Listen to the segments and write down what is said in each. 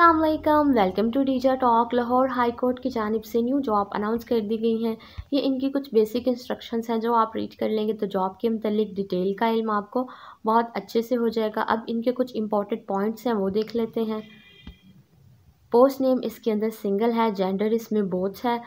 Aslam welcome to Dija talk Lahore high court की जानब से न्यू जॉब अनाउंस कर दी गई हैं ये इनकी कुछ बेसिक इंस्ट्रक्शंस हैं जो आप रीड कर लेंगे तो जॉब के मतलब डिटेल का इल्म आपको बहुत अच्छे से हो जाएगा अब इनके कुछ इंपॉर्टेंट पॉइंट्स हैं वो देख लेते हैं पोस्ट नेम इसके अंदर सिंगल है जेंडर इसमें बोथ है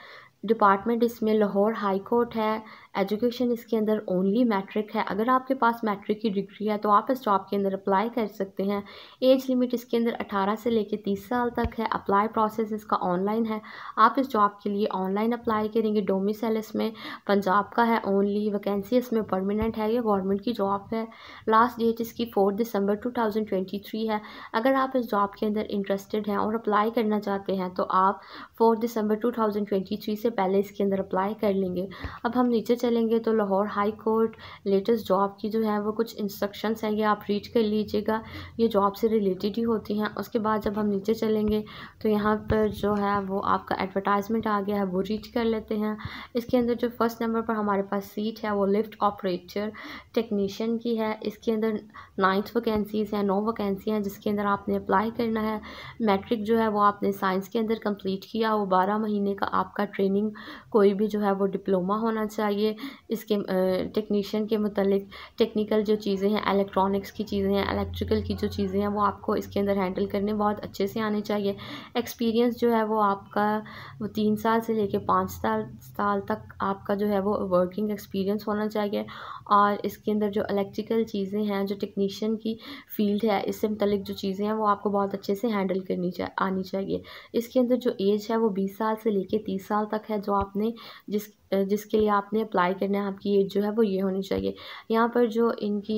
डिपार्टमेंट इसमें लाहौर हाई कोर्ट है एजुकेशन इसके अंदर ओनली मैट्रिक है अगर आपके पास मैट्रिक की डिग्री है तो आप इस जॉब के अंदर अप्लाई कर सकते हैं एज लिमिट इसके अंदर 18 से लेकर तीस साल तक है अप्लाई प्रोसेस इसका ऑनलाइन है आप इस जॉब के लिए ऑनलाइन अप्लाई करेंगे डोमिसल इसमें पंजाब का है ओनली वैकेंसी इसमें परमानेंट है या गवर्नमेंट की जॉब है लास्ट डेट इसकी fourth December two thousand twenty three है अगर आप इस जॉब के अंदर इंटरेस्टेड हैं और अप्लाई करना चाहते हैं तो आप fourth December two thousand twenty three से पहले इसके अंदर अप्लाई कर लेंगे अब हम नीचे चलेंगे तो Lahore high court latest job की जो है वो कुछ इंस्ट्रक्शंस हैं ये आप रीड कर लीजिएगा ये जॉब से रिलेटेड ही होती हैं उसके बाद जब हम नीचे चलेंगे तो यहाँ पर जो है वो आपका एडवर्टाइजमेंट आ गया है वो रीड कर लेते हैं इसके अंदर जो फर्स्ट नंबर पर हमारे पास सीट है वो लिफ्ट ऑपरेटर टेक्नीशियन की है इसके अंदर नाइन्थ वैकेंसीज़ हैं नौ वैकेंसी हैं जिसके अंदर आपने अप्लाई करना है मैट्रिक जो है वो आपने साइंस के अंदर कंप्लीट किया वो बारह महीने का आपका ट्रेनिंग कोई भी जो है वो डिप्लोमा होना चाहिए के इसके टेक्नीशियन के मतलब टेक्निकल जो चीज़ें हैं इलेक्ट्रॉनिक्स की चीज़ें हैं इलेक्ट्रिकल की जो चीज़ें हैं वो आपको इसके अंदर हैंडल करने बहुत अच्छे से आने चाहिए एक्सपीरियंस जो है वो आपका वो तीन साल से लेके पाँच साल साल तक आपका जो है वो वर्किंग एक्सपीरियंस होना चाहिए और इसके अंदर जो इलेक्ट्रिकल चीज़ें हैं जो टेक्नीशियन की फील्ड है इससे मतलब जो चीज़ें हैं वो आपको बहुत अच्छे से हैंडल करनी चा, आनी चाहिए इसके अंदर जो एज है वो बीस साल से लेके तीस साल तक है जो आपने जिस जिसके लिए आपने अप्लाई अप्लाई करना है आपकी एज जो है वो ये होनी चाहिए यहाँ पर जो इनकी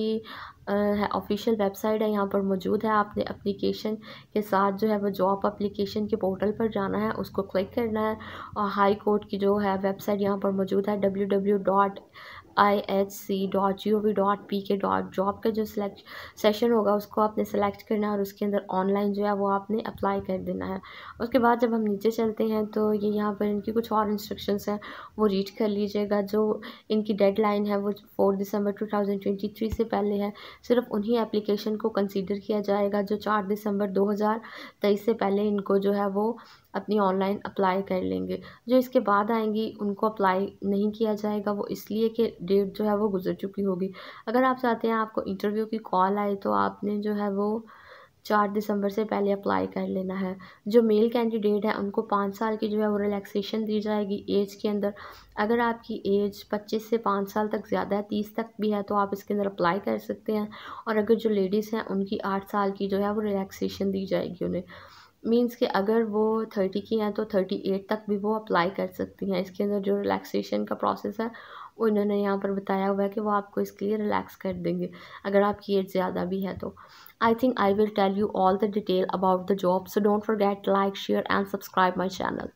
है ऑफिशियल वेबसाइट है यहाँ पर मौजूद है आपने एप्लीकेशन के साथ जो है वो जॉब एप्लीकेशन के पोर्टल पर जाना है उसको क्लिक करना है और हाई कोर्ट की जो है वेबसाइट यहाँ पर मौजूद है W W dot I H C dot G O V dot P K dot job का जो सिलेक्ट सेशन होगा उसको आपने सेलेक्ट करना है और उसके अंदर ऑनलाइन जो है वो आपने अप्लाई कर देना है उसके बाद जब हम नीचे चलते हैं तो ये यहाँ पर इनकी कुछ और इंस्ट्रक्शंस हैं वो रीड कर लीजिएगा जो इनकी डेडलाइन है वो four December two thousand twenty three से पहले है सिर्फ उन्हीं एप्लीकेशन को कंसिडर किया जाएगा जो चार दिसंबर दो हज़ार तेईस से पहले इनको जो है वो अपनी ऑनलाइन अप्लाई कर लेंगे जो इसके बाद आएंगी उनको अप्लाई नहीं किया जाएगा वो इसलिए कि डेट जो है वो गुजर चुकी होगी अगर आप चाहते हैं आपको इंटरव्यू की कॉल आए तो आपने जो है वो चार दिसंबर से पहले अप्लाई कर लेना है जो मेल कैंडिडेट है उनको पाँच साल की जो है वो रिलैक्सेशन दी जाएगी एज के अंदर अगर आपकी एज पच्चीस से पाँच साल तक ज़्यादा है तीस तक भी है तो आप इसके अंदर अप्लाई कर सकते हैं और अगर जो लेडीज़ हैं उनकी आठ साल की जो है वो रिलैक्सेशन दी जाएगी उन्हें मीन्स कि अगर वो थर्टी की हैं तो थर्टी एट तक भी वो अप्लाई कर सकती हैं इसके अंदर जो रिलैक्सेशन का प्रोसेस है उन्होंने यहाँ पर बताया हुआ है कि वो आपको इसके लिए रिलैक्स कर देंगे अगर आपकी एज ज़्यादा भी है तो I think I will tell you all the detail about the job so don't forget like share and subscribe my channel